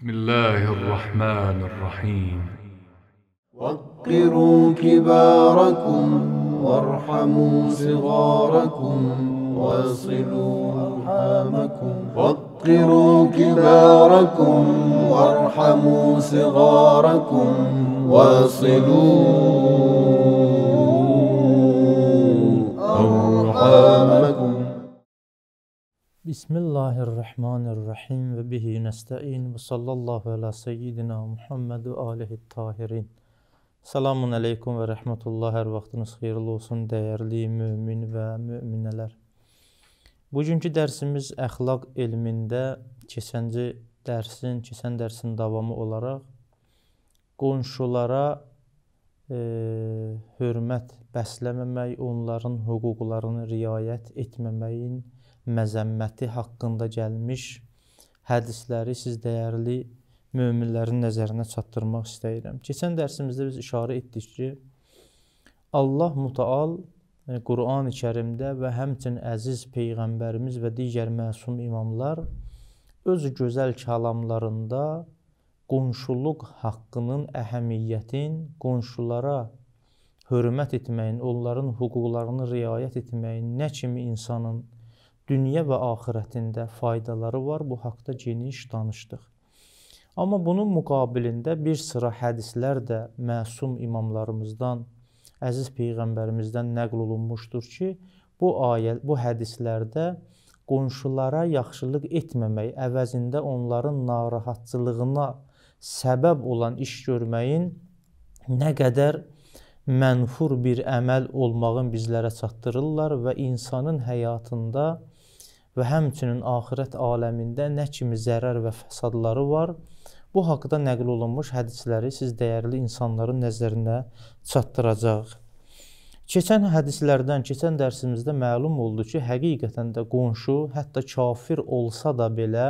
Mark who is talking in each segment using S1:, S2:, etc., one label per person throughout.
S1: بسم الله الرحمن الرحيم وقروا كباركم وارحموا صغاركم واصلوا أرحامكم وقروا كباركم وارحموا صغاركم واصلوا أرحامكم Bismillahirrahmanirrahim və bihi nəstəin və sallallahu alə seyyidina Muhammed və alihi tahirin. Salamun aleykum və rəhmətullah. Hər vaxtınız xeyirli olsun dəyərli mömin və möminələr. Bugünkü dərsimiz əxlaq elmində keçənci dərsin, keçən dərsin davamı olaraq qonşulara e, hörmət bəsləməmək, onların hüquqlarını riayət etməməyin məzəmməti haqqında gəlmiş hədisləri siz dəyərli möminlərin nəzərinə çatdırmaq istəyirəm. Keçən dərsimizdə biz işarə etdik ki, Allah Mütəal yəni Qurani Kərimdə və həmçinin əziz peyğəmbərimiz və digər məsum imamlar öz gözəl kəlamlarında qonşuluq haqqının əhəmiyyətin, qonşulara hörmət etməyin, onların hüquqlarını riayət etməyin nə kimi insanın dünya və axirətində faydaları var. Bu haqqda geniş danışdıq. Amma bunun müqabilində bir sıra hədislər də məsum imamlarımızdan, əziz peyğəmbərimizdən nəql olunmuşdur ki, bu ayə bu hədislərdə qonşulara yaxşılıq etməmək əvəzində onların narahatçılığına səbəb olan iş görməyin nə qədər mənfur bir əməl olmağın bizlərə çatdırırlar və insanın həyatında və həmçinin axirət aləmində nə kimi zərər və fəsadları var. Bu haqqda nəql olunmuş hədisləri siz dəyərli insanların nəzərinə çatdıracaq. Keçən hədislərdən, keçən dərsimizdə məlum oldu ki, həqiqətən də qonşu, hətta kafir olsa da belə,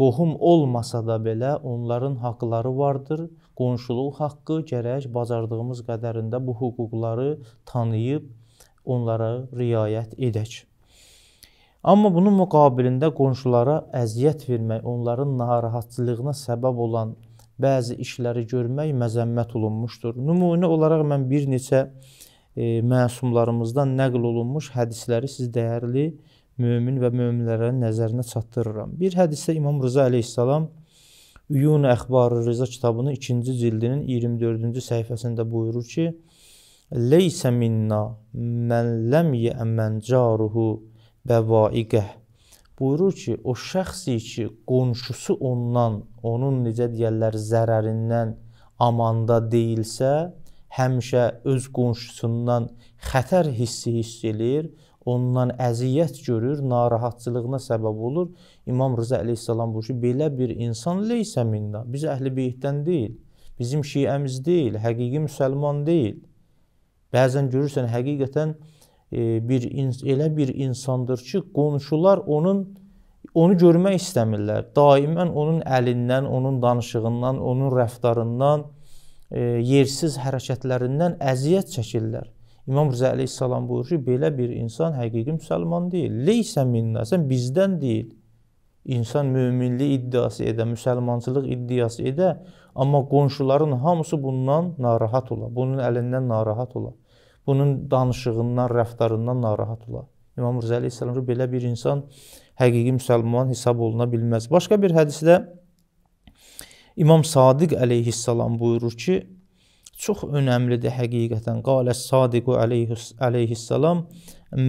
S1: qohum olmasa da belə onların haqqları vardır. Qonşuluq haqqı gərək bacardığımız qədərində bu hüquqları tanıyıb onlara riayət edək. Amma bunun müqabilində qonşulara əziyyət vermək, onların narahatçılığına səbəb olan bəzi işləri görmək məzəmmət olunmuşdur. Nümunə olaraq mən bir neçə e, məsumlarımızdan nəql olunmuş hədisləri siz dəyərli mömin və möminlərin nəzərinə çatdırıram. Bir hədisdə İmam Rıza əleyhissalam Üyun Əxbarı Rıza kitabının 2-ci cildinin 24-cü səhifəsində buyurur ki: "Leysə minna men lem ye'men caruhu" bəvaiqə. Buyurur ki, o şəxsi ki, qonşusu ondan, onun necə deyirlər, zərərindən amanda deyilsə, həmişə öz qonşusundan xətər hissi hiss eləyir, ondan əziyyət görür, narahatçılığına səbəb olur. İmam Rıza əleyhissalam buyurur ki, belə bir insan leysə minna. Biz Əhlibeytdən deyil. Bizim şiəmiz deyil, həqiqi müsəlman deyil. Bəzən görürsən həqiqətən E, bir elə bir insandır ki, qonşular onun onu görmək istəmirlər. Daimən onun əlindən, onun danışığından, onun rəftarından, e, yersiz hərəkətlərindən əziyyət çəkirlər. İmam Rza əleyhissalam buyurur ki, belə bir insan həqiqi müsəlman deyil. Leysə minna, sən bizdən deyil. İnsan möminlik iddiası edə, müsəlmançılıq iddiası edə, amma qonşuların hamısı bundan narahat ola, bunun əlindən narahat ola bunun danışığından, rəftarından narahat ola. İmam Rza əleyhissalam belə bir insan həqiqi müsəlman hesab oluna bilməz. Başqa bir hədisdə İmam Sadiq əleyhissalam buyurur ki, çox önəmlidir həqiqətən. Qalə Sadiqu əleyhissalam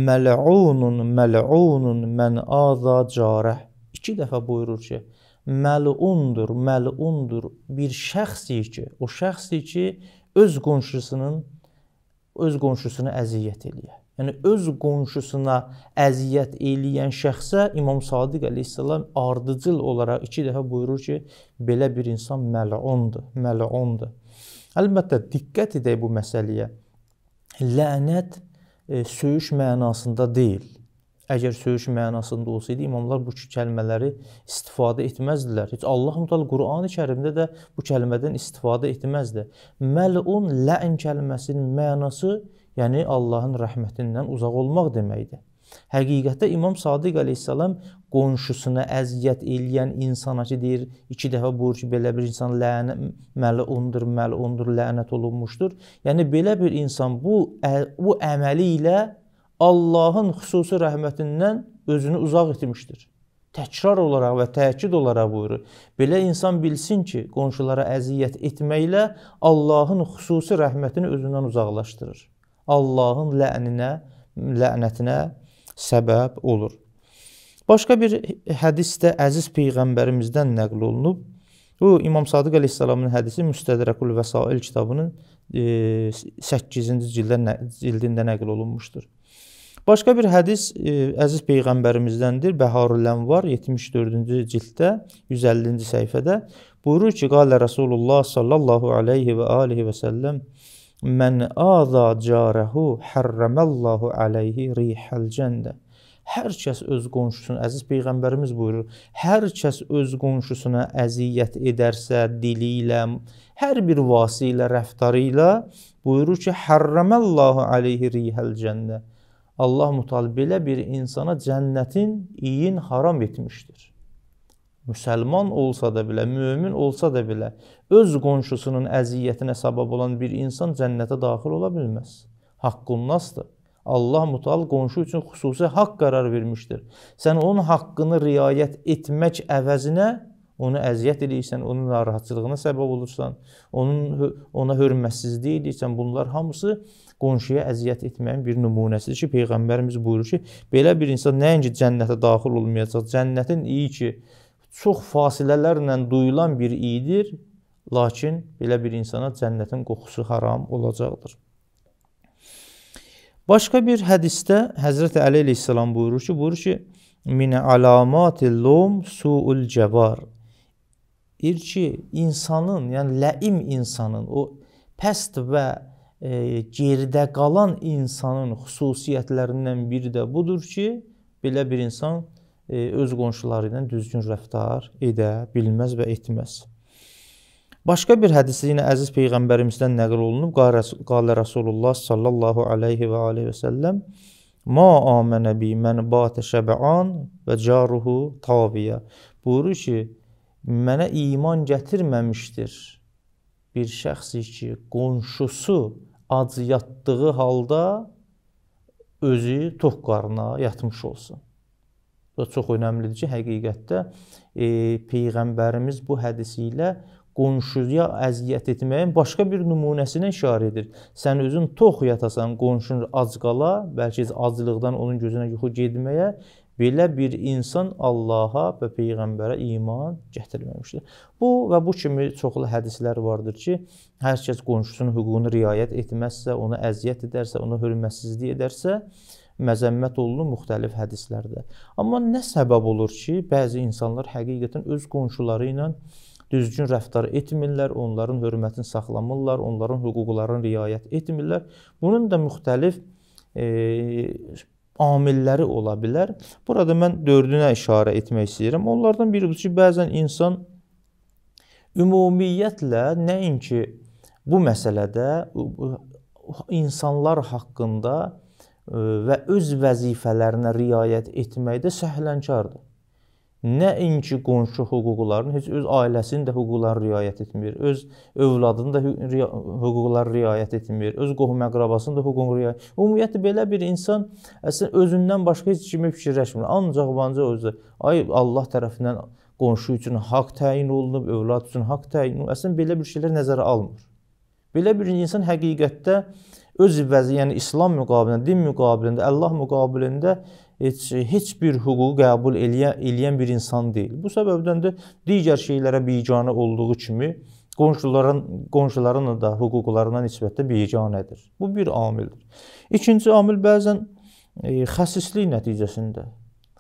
S1: məl'unun məl'unun mən aza carəh. 2 dəfə buyurur ki, məl'undur, məl'undur bir şəxsdir ki, o şəxsdir ki, öz qonşusunun öz qonşusuna əziyyət eləyə. Yəni öz qonşusuna əziyyət eləyən şəxsə İmam Sadiq əleyhissalam ardıcıl olaraq 2 dəfə buyurur ki, belə bir insan məlundur, məlundur. Əlbəttə diqqət edək bu məsələyə. Lənət e, söyüş mənasında deyil. Əgər söyüş mənasında olsaydı, imamlar bu kəlmələri istifadə etməzdilər. Heç Allah Mütəala Qurani Kərimdə də bu kəlmədən istifadə etməzdi. Məlun lən kəlməsinin mənası, yəni Allahın rəhmətindən uzaq olmaq deməkdir. Həqiqətdə İmam Sadiq əleyhissalam qonşusuna əziyyət eləyən insana ki, deyir, 2 dəfə buyur ki, belə bir insan lənə məlundur, məlundur, lənət olunmuşdur. Yəni belə bir insan bu bu əməli ilə Allahın xüsusi rəhmətindən özünü uzaq etmişdir. Təkrar olaraq və təkid olaraq buyurur. Belə insan bilsin ki, qonşulara əziyyət etməklə Allahın xüsusi rəhmətini özündən uzaqlaşdırır. Allahın lə'ninə, lənətinə səbəb olur. Başqa bir hədisdə əziz peyğəmbərimizdən nəql olunub. Bu İmam Sadıq əleyhissalamın hədisi Müstədrakul Vəsail kitabının 8-ci e, cilddə cildində nəql olunmuşdur. Başqa bir hədis e, əziz peyğəmbərimizdəndir. Bəharul Ənvar 74-cü cilddə 150-ci səhifədə buyurur ki, qala Rasulullah sallallahu alayhi və alihi və sallam Mən aza carahu harramallahu alayhi rihal cənnə. Hər kəs öz qonşusunu, əziz peyğəmbərimiz buyurur, hər kəs öz qonşusuna əziyyət edərsə dili ilə, hər bir vasi ilə, rəftarı ilə buyurur ki, harramallahu alayhi rihal cənnə Allah mütal belə bir insana cənnətin iyin haram etmişdir. Müsəlman olsa da belə, mömin olsa da belə, öz qonşusunun əziyyətinə səbəb olan bir insan cənnətə daxil ola bilməz. Haqqın nasdır? Allah mütal qonşu üçün xüsusi haqq qərar vermişdir. Sən onun haqqını riayət etmək əvəzinə onu əziyyət eləyirsən, onun narahatçılığına səbəb olursan, onun ona hörmətsizlik edirsən, bunlar hamısı qonşuya əziyyət etməyin bir nümunəsidir ki, peyğəmbərimiz buyurur ki, belə bir insan nəinki cənnətə daxil olmayacaq, cənnətin iyi ki, çox fasilələrlə duyulan bir iyidir, lakin belə bir insana cənnətin qoxusu haram olacaqdır. Başqa bir hədisdə Həzrət Əli əleyhissalam buyurur ki, buyurur ki, min alamatil lum suul cəbar. Deyir ki, insanın, yəni ləim insanın o pəst və e, geridə qalan insanın xüsusiyyətlərindən biri də budur ki, belə bir insan e, öz qonşuları ilə düzgün rəftar edə bilməz və etməz. Başqa bir hədisdə yenə əziz peyğəmbərimizdən nəql olunub, qala Rasulullah sallallahu alayhi və alihi və sallam Ma amənə bi mən batə şəbəan və caruhu taviyə. Buyurur ki, mənə iman gətirməmişdir bir şəxsik ki, qonşusu ac yatdığı halda özü tox qarına yatmış olsun. Bu çox önəmlidir ki, həqiqətdə e, peyğəmbərimiz bu hədisi ilə qonşuya əziyyət etməyin başqa bir nümunəsinə işarə edir. Sən özün tox yatasan, qonşun ac qala, bəlkə aclıqdan onun gözünə yuxu getməyə belə bir insan Allaha və peyğəmbərə iman gətirməmişdir. Bu və bu kimi çoxlu hədislər vardır ki, hər kəs qonşusunun hüququnu riayət etməzsə, ona əziyyət edərsə, ona hörmətsizlik edərsə, məzəmmət olunur müxtəlif hədislərdə. Amma nə səbəb olur ki, bəzi insanlar həqiqətən öz qonşuları ilə düzgün rəftar etmirlər, onların hörmətini saxlamırlar, onların hüquqlarına riayət etmirlər. Bunun da müxtəlif e, amilləri ola bilər. Burada mən dördünə işarə etmək istəyirəm. Onlardan biri budur ki, bəzən insan ümumiyyətlə nəinki bu məsələdə insanlar haqqında e, və öz vəzifələrinə riayət etməkdə səhlənkardır. Nəinki qonşu hüquqlarını, heç öz ailəsinin də hüquqlarına riayət etmir, öz övladının da hüquqlarına riayət etmir, öz qohum-əqrabasının da hüququna riayət. Ümumiyyətlə belə bir insan əslində özündən başqa heç kimi fikirləşmir. Ancaq bancə özü ay Allah tərəfindən qonşu üçün haqq təyin olunub, övlad üçün haqq təyin olunub. Əslində belə bir şeylər nəzərə almır. Belə bir insan həqiqətdə öz vəzi, yəni İslam müqabilində, din müqabilində, Allah müqabilində heç, heç bir hüququ qəbul eləyə, eləyən bir insan deyil. Bu səbəbdən də digər şeylərə biganə olduğu kimi qonşuların qonşularının da hüquqlarına nisbətdə biganədir. Bu bir amildir. İkinci amil bəzən e, xəsislik nəticəsində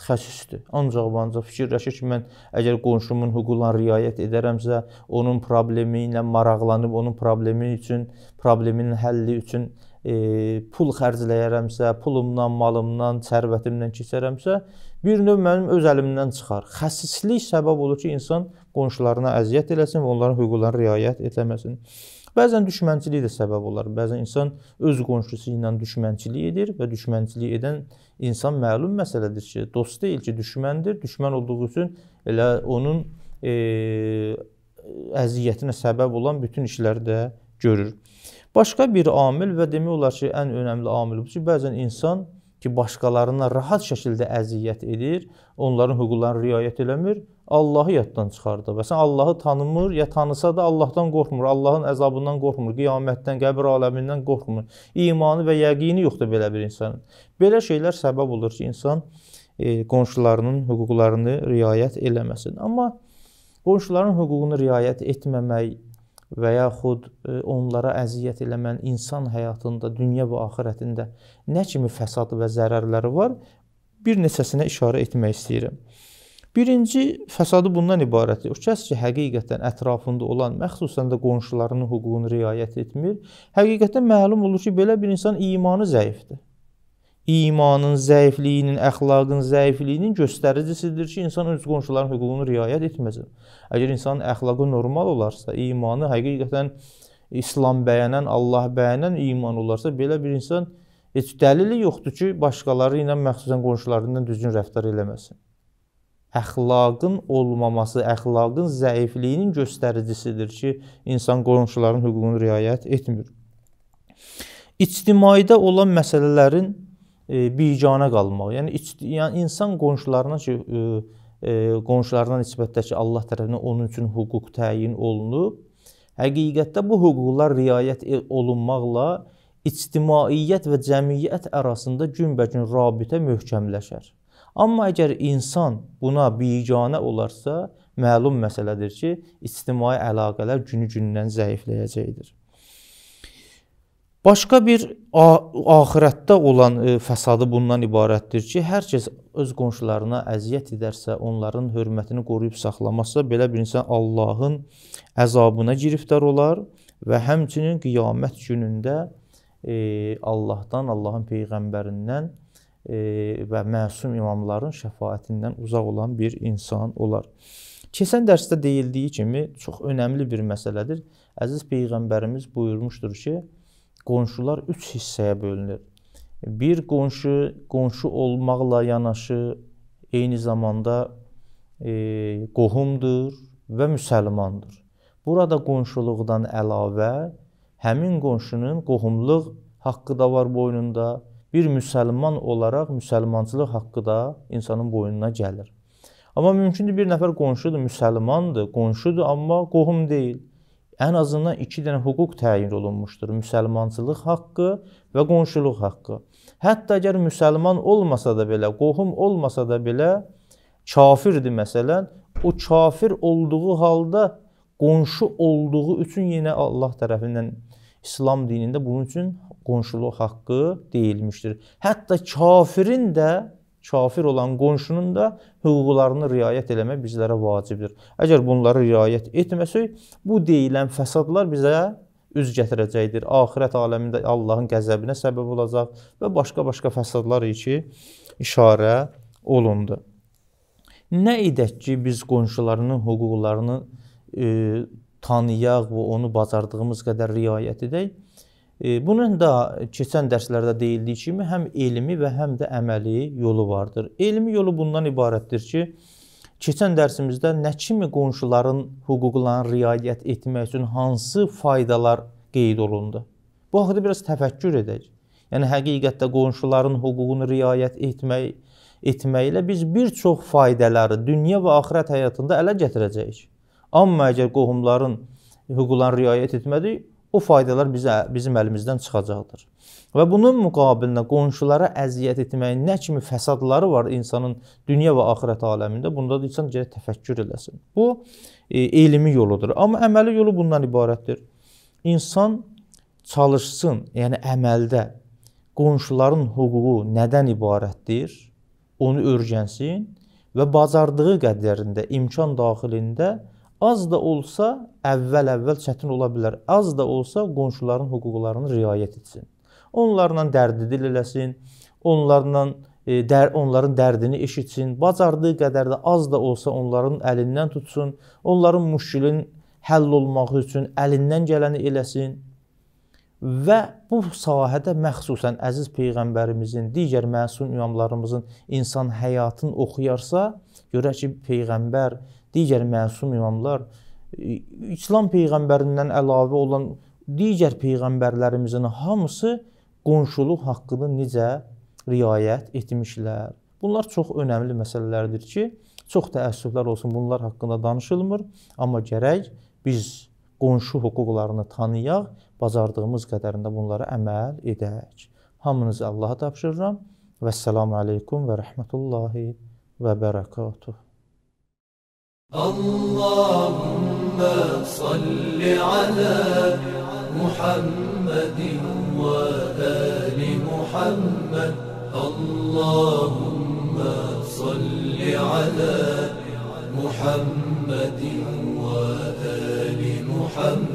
S1: xəsisdir. Ancaq və ancaq fikirləşir ki, mən əgər qonşumun hüququna riayət edərəmsə, onun problemi ilə maraqlanıb onun problemi üçün, probleminin həlli üçün e, pul xərcləyərəmsə, pulumdan, malımdan, sərvətimdən keçərəmsə, bir növ mənim öz əlimdən çıxar. Xəssislik səbəb olur ki, insan qonşularına əziyyət eləsin və onların hüquqlarına riayət etməsin. Bəzən düşmənçilik də səbəb olar. Bəzən insan öz qonşusu ilə düşmənçilik edir və düşmənçilik edən insan məlum məsələdir ki, dost deyil ki, düşməndir. Düşmən olduğu üçün elə onun e, əziyyətinə səbəb olan bütün işləri də görür. Başqa bir amil və demək olar ki, ən önəmli amil bu ki, bəzən insan ki, başqalarına rahat şəkildə əziyyət edir, onların hüquqlarına riayət eləmir, Allahı yaddan çıxardı. Və sən Allahı tanımır, ya tanısa da Allahdan qorxmur, Allahın əzabından qorxmur, qiyamətdən, qəbir aləmindən qorxmur. İmanı və yəqini yoxdur belə bir insanın. Belə şeylər səbəb olur ki, insan e, qonşularının hüquqlarını riayət eləməsin. Amma qonşuların hüququnu riayət etməmək, və yaxud e, onlara əziyyət eləmənin insan həyatında, dünya və axirətində nə kimi fəsad və zərərləri var, bir neçəsinə işarə etmək istəyirəm. Birinci fəsadı bundan ibarətdir. O kəs ki, həqiqətən ətrafında olan, məxsusən də qonşularının hüququnu riayət etmir, həqiqətən məlum olur ki, belə bir insan imanı zəifdir imanın zəifliyinin, əxlaqın zəifliyinin göstəricisidir ki, insan öz qonşuların hüququnu riayət etməsin. Əgər insanın əxlaqı normal olarsa, imanı həqiqətən İslam bəyənən, Allah bəyənən iman olarsa, belə bir insan heç dəlili yoxdur ki, başqaları ilə məxsusən qonşularından düzgün rəftar eləməsin. Əxlaqın olmaması, əxlaqın zəifliyinin göstəricisidir ki, insan qonşuların hüququnu riayət etmir. İctimaidə olan məsələlərin E, biganə qalmaq. Yəni, iç, yəni insan qonşularına ki, e, e, qonşularına nisbətdəki Allah tərəfindən onun üçün hüquq təyin olunub. Həqiqətdə bu hüquqlar riayət olunmaqla ictimaiyyət və cəmiyyət arasında günbəgün rabitə möhkəmləşər. Amma əgər insan buna biganə olarsa, məlum məsələdir ki, ictimai əlaqələr günü-gündən zəifləyəcəkdir. Başqa bir axirətdə olan ə, e, fəsadı bundan ibarətdir ki, hər kəs öz qonşularına əziyyət edərsə, onların hörmətini qoruyub saxlamazsa, belə bir insan Allahın əzabına giriftar olar və həmçinin qiyamət günündə e, Allahdan, Allahın peyğəmbərindən e, və məsum imamların şəfaətindən uzaq olan bir insan olar. Keçən dərsdə deyildiyi kimi çox önəmli bir məsələdir. Əziz peyğəmbərimiz buyurmuşdur ki, qonşular 3 hissəyə bölünür. Bir qonşu qonşu olmaqla yanaşı eyni zamanda e, qohumdur və müsəlmandır. Burada qonşuluqdan əlavə həmin qonşunun qohumluq haqqı da var boynunda. Bir müsəlman olaraq müsəlmançılıq haqqı da insanın boynuna gəlir. Amma mümkündür bir nəfər qonşudur, müsəlmandır, qonşudur, amma qohum deyil ən azından 2 dənə hüquq təyin olunmuşdur: müsəlmançılıq haqqı və qonşuluq haqqı. Hətta əgər müsəlman olmasa da belə, qohum olmasa da belə kafirdir məsələn, o kafir olduğu halda qonşu olduğu üçün yenə Allah tərəfindən İslam dinində bunun üçün qonşuluq haqqı deyilmişdir. Hətta kafirin də kafir olan qonşunun da hüquqlarını riayət eləmək bizlərə vacibdir. Əgər bunları riayət etməsək, bu deyilən fəsadlar bizə üz gətirəcəkdir. Axirət aləmində Allahın qəzəbinə səbəb olacaq və başqa-başqa fəsadlar ki, işarə olundu. Nə edək ki, biz qonşularının hüquqlarını e, tanıyaq və onu bacardığımız qədər riayət edək? E, bunun da keçən dərslərdə deyildiyi kimi həm elmi və həm də əməli yolu vardır. Elmi yolu bundan ibarətdir ki, keçən dərsimizdə nə kimi qonşuların hüquqlarına riayət etmək üçün hansı faydalar qeyd olundu? Bu haqqda biraz təfəkkür edək. Yəni həqiqətdə qonşuların hüququnu riayət etmək etməklə biz bir çox faydaları dünya və axirət həyatında ələ gətirəcəyik. Amma əgər qohumların hüquqlarına riayət etmədik, o faydalar bizə bizim əlimizdən çıxacaqdır. Və bunun müqabilində qonşulara əziyyət etməyin nə kimi fəsadları var insanın dünya və axirət aləmində, bunda da insan gərək təfəkkür eləsin. Bu e, elmi yoludur, amma əməli yolu bundan ibarətdir. İnsan çalışsın, yəni əməldə qonşuların hüququ nədən ibarətdir, onu öyrənsin və bacardığı qədərində, imkan daxilində Az da olsa əvvəl-əvvəl çətin ola bilər. Az da olsa qonşuların hüquqlarını riayət etsin. Onlarla dərd dil eləsin, onlarla e, dər onların dərdini eşitsin, bacardığı qədər də az da olsa onların əlindən tutsun, onların müşkilin həll olması üçün əlindən gələni eləsin və bu sahədə məxsusən əziz peyğəmbərimizin, digər məsum imamlarımızın insan həyatını oxuyarsa, görək ki, peyğəmbər, digər məsum imamlar e, İslam peyğəmbərindən əlavə olan digər peyğəmbərlərimizin hamısı qonşuluq haqqını necə riayət etmişlər. Bunlar çox önəmli məsələlərdir ki, çox təəssüflər olsun bunlar haqqında danışılmır, amma gərək biz qonşu hüquqlarını tanıyaq, bacardığımız qədərində bunlara əməl edək. Hamınızı Allaha tapşırıram. Vəssalamu aleykum və rəhmətullahi və bərəkatuh. Allahumma salli ala Muhammedin və ali Muhammed. Allahumma salli ala Muhammedin 成。